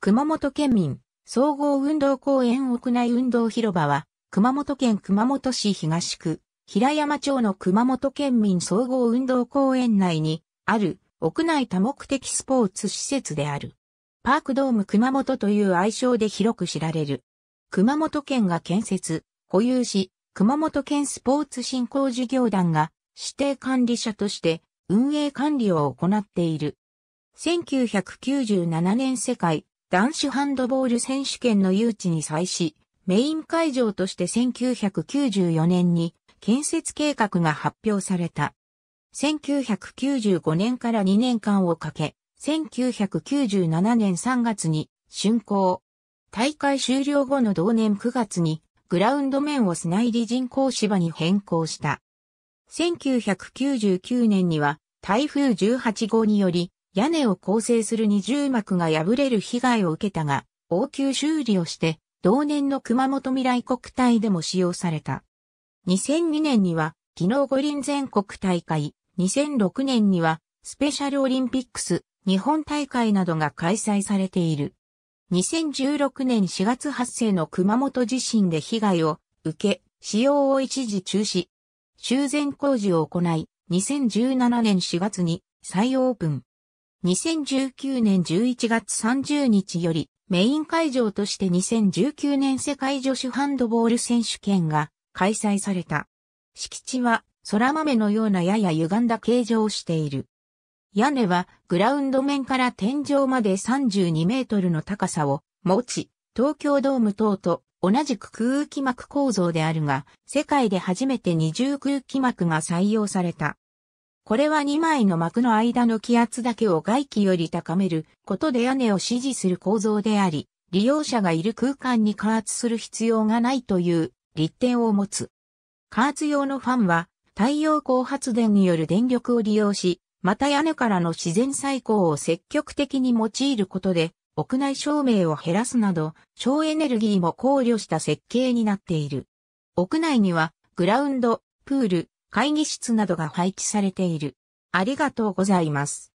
熊本県民、総合運動公園屋内運動広場は、熊本県熊本市東区、平山町の熊本県民総合運動公園内に、ある、屋内多目的スポーツ施設である。パークドーム熊本という愛称で広く知られる。熊本県が建設、保有し、熊本県スポーツ振興事業団が指定管理者として運営管理を行っている。1997年世界男子ハンドボール選手権の誘致に際し、メイン会場として1994年に建設計画が発表された。1995年から2年間をかけ、1997年3月に竣工。大会終了後の同年9月にグラウンド面を砂入り人工芝に変更した。1999年には台風18号により屋根を構成する二重幕が破れる被害を受けたが、応急修理をして、同年の熊本未来国体でも使用された。2002年には、技能五輪全国大会、2006年には、スペシャルオリンピックス、日本大会などが開催されている。2016年4月発生の熊本地震で被害を受け、使用を一時中止。修繕工事を行い、2017年4月に再オープン。2019年11月30日よりメイン会場として2019年世界女子ハンドボール選手権が開催された。敷地は空豆のようなやや歪んだ形状をしている。屋根はグラウンド面から天井まで32メートルの高さを持ち、東京ドーム等と同じく空気膜構造であるが、世界で初めて二重空気膜が採用された。これは2枚の膜の間の気圧だけを外気より高めることで屋根を支持する構造であり、利用者がいる空間に加圧する必要がないという利点を持つ。加圧用のファンは太陽光発電による電力を利用し、また屋根からの自然採光を積極的に用いることで、屋内照明を減らすなど、省エネルギーも考慮した設計になっている。屋内には、グラウンド、プール、会議室などが配置されている。ありがとうございます。